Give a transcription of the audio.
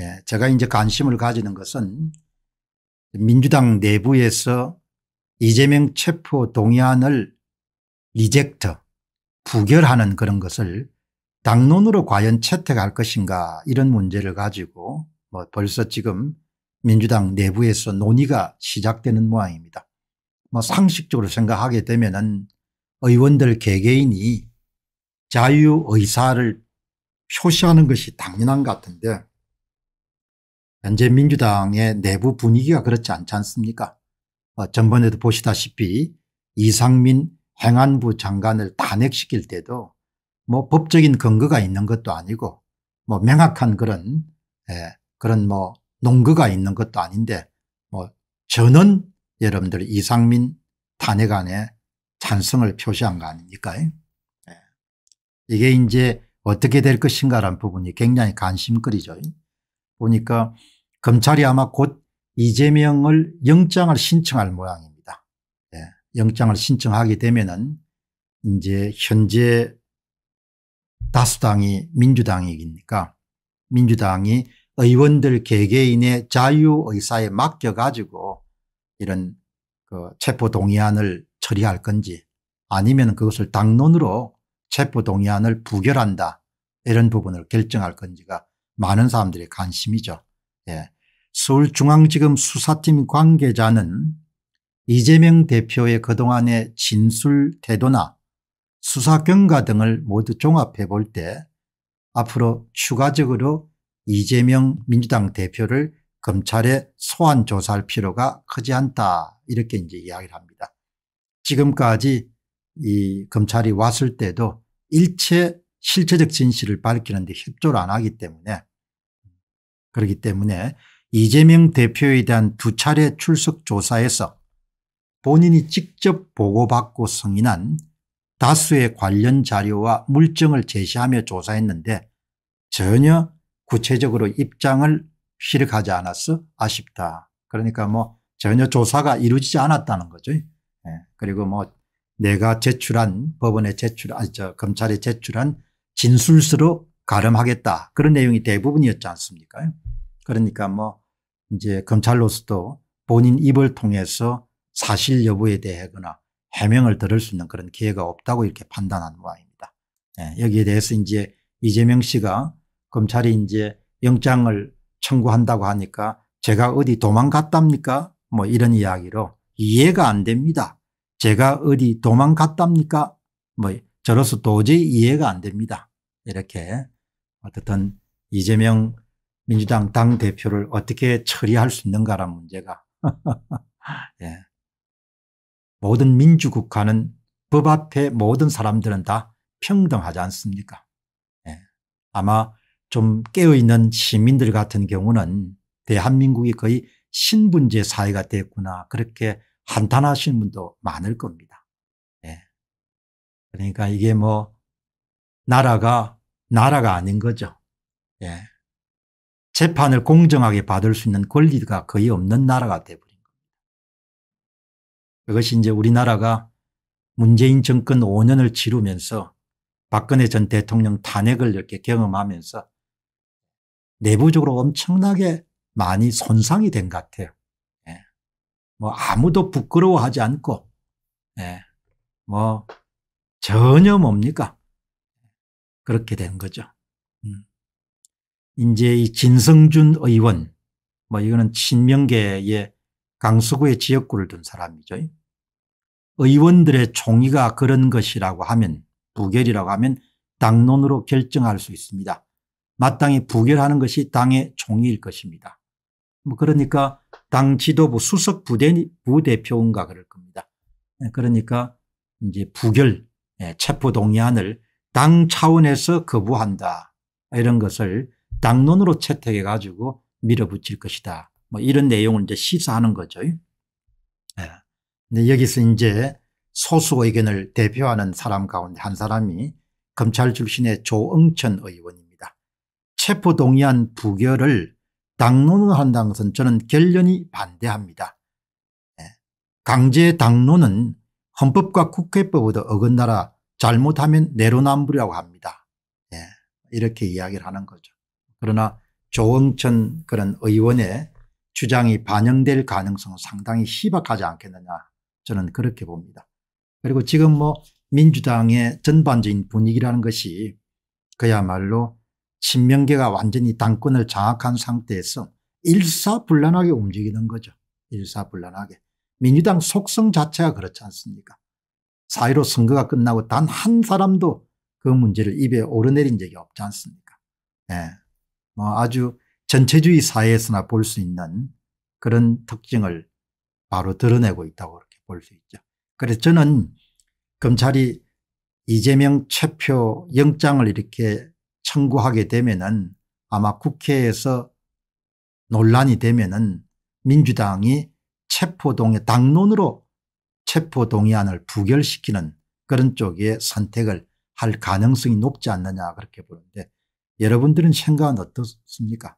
예, 제가 이제 관심을 가지는 것은 민주당 내부에서 이재명 체포 동의안을 리젝트 부결하는 그런 것을 당론으로 과연 채택할 것인가 이런 문제를 가지고 뭐 벌써 지금 민주당 내부에서 논의가 시작되는 모양입니다. 뭐 상식적으로 생각하게 되면은 의원들 개개인이 자유의사를 표시하는 것이 당연한 것 같은데 현재 민주당의 내부 분위기가 그렇지 않지 않습니까 어, 전번에도 보시다시피 이상민 행안부 장관을 탄핵시킬 때도 뭐 법적인 근거가 있는 것도 아니고 뭐 명확한 그런 예, 그런 뭐 농거가 있는 것도 아닌데 뭐 저는 여러분들 이상민 탄핵안에 찬성을 표시한 거 아닙니까? 예. 이게 이제 어떻게 될 것인가라는 부분이 굉장히 관심거리죠. 보니까 검찰이 아마 곧 이재명을 영장을 신청할 모양입니다. 예. 영장을 신청하게 되면은 이제 현재 다수당이 민주당이니까 민주당이 의원들 개개인의 자유의사에 맡겨가지고 이런 그 체포동의안을 처리할 건지 아니면 그것을 당론으로 체포동의안을 부결한다 이런 부분을 결정할 건지가 많은 사람들의 관심이죠. 예. 서울중앙지검 수사팀 관계자는 이재명 대표의 그동안의 진술 태도나 수사 경과 등을 모두 종합해 볼 때 앞으로 추가적으로 이재명 민주당 대표를 검찰에 소환 조사할 필요가 크지 않다 이렇게 이제 이야기를 합니다. 지금까지 이 검찰이 왔을 때도 일체 실체적 진실을 밝히는데 협조를 안 하기 때문에 그렇기 때문에 이재명 대표에 대한 두 차례 출석 조사에서 본인이 직접 보고받고 승인한 다수의 관련 자료와 물증을 제시하며 조사했는데 전혀 구체적으로 입장을 실행하지 않았어 아쉽다. 그러니까 뭐 전혀 조사가 이루어지지 않았다는 거죠. 예. 그리고 뭐 내가 제출한 법원에 제출, 아니 저 검찰에 제출한 진술서로 가름하겠다 그런 내용이 대부분이었지 않습니까? 그러니까 뭐 이제 검찰로서도 본인 입을 통해서 사실 여부에 대해거나 해명을 들을 수 있는 그런 기회가 없다고 이렇게 판단한 모양입니다. 예, 여기에 대해서 이제 이재명 씨가 검찰이 이제 영장을 청구한다고 하니까 제가 어디 도망갔답니까? 뭐 이런 이야기로 이해가 안 됩니다. 제가 어디 도망갔답니까? 뭐 저로서 도저히 이해가 안 됩니다. 이렇게 어떻든 이재명 민주당 당 대표를 어떻게 처리할 수 있는가라는 문제가 예. 모든 민주국가는 법 앞에 모든 사람들은 다 평등하지 않습니까? 예. 아마 좀 깨어있는 시민들 같은 경우는 대한민국이 거의 신분제 사회가 됐구나 그렇게 한탄하시는 분도 많을 겁니다. 예. 그러니까 이게 뭐 나라가 나라가 아닌 거죠. 예. 재판을 공정하게 받을 수 있는 권리가 거의 없는 나라가 돼버린 겁니다. 그것이 이제 우리나라가 문재인 정권 5년을 치르면서 박근혜 전 대통령 탄핵을 이렇게 경험하면서 내부적으로 엄청나게 많이 손상이 된 것 같아요. 예. 뭐 아무도 부끄러워하지 않고, 예. 뭐 전혀 뭡니까? 그렇게 된 거죠. 이제 음. 이 진성준 의원, 뭐 이거는 친명계의 강서구의 지역구를 둔 사람이죠. 의원들의 총의가 그런 것이라고 하면 부결이라고 하면 당론으로 결정할 수 있습니다. 마땅히 부결하는 것이 당의 총의일 것입니다. 뭐 그러니까 당 지도부 수석 부대, 부대표인가 그럴 겁니다. 예, 그러니까 이제 부결, 예, 체포동의안을 당 차원에서 거부한다. 이런 것을 당론으로 채택해 가지고 밀어붙일 것이다. 뭐 이런 내용을 이제 시사하는 거죠. 네. 근데 여기서 이제 소수 의견을 대표하는 사람 가운데 한 사람이 검찰 출신의 조응천 의원입니다. 체포동의안 부결을 당론으로 한다는 것은 저는 결연히 반대합니다. 예. 강제 당론은 헌법과 국회법보다 어긋나라 잘못하면 내로남불이라고 합니다. 예, 이렇게 이야기를 하는 거죠. 그러나 조응천 그런 의원의 주장이 반영될 가능성은 상당히 희박하지 않겠느냐 저는 그렇게 봅니다. 그리고 지금 뭐 민주당의 전반적인 분위기라는 것이 그야말로 친명계가 완전히 당권을 장악한 상태에서 일사불란하게 움직이는 거죠. 일사불란하게. 민주당 속성 자체가 그렇지 않습니까 사회로 선거가 끝나고 단 한 사람도 그 문제를 입에 오르내린 적이 없지 않습니까? 예. 뭐 아주 전체주의 사회에서나 볼 수 있는 그런 특징을 바로 드러내고 있다고 그렇게 볼 수 있죠. 그래서 저는 검찰이 이재명 체표 영장을 이렇게 청구하게 되면은 아마 국회에서 논란이 되면은 민주당이 체포동의 당론으로 체포동의안을 부결시키는 그런 쪽의 선택을 할 가능성이 높지 않느냐 그렇게 보는데 여러분들은 생각은 어떻습니까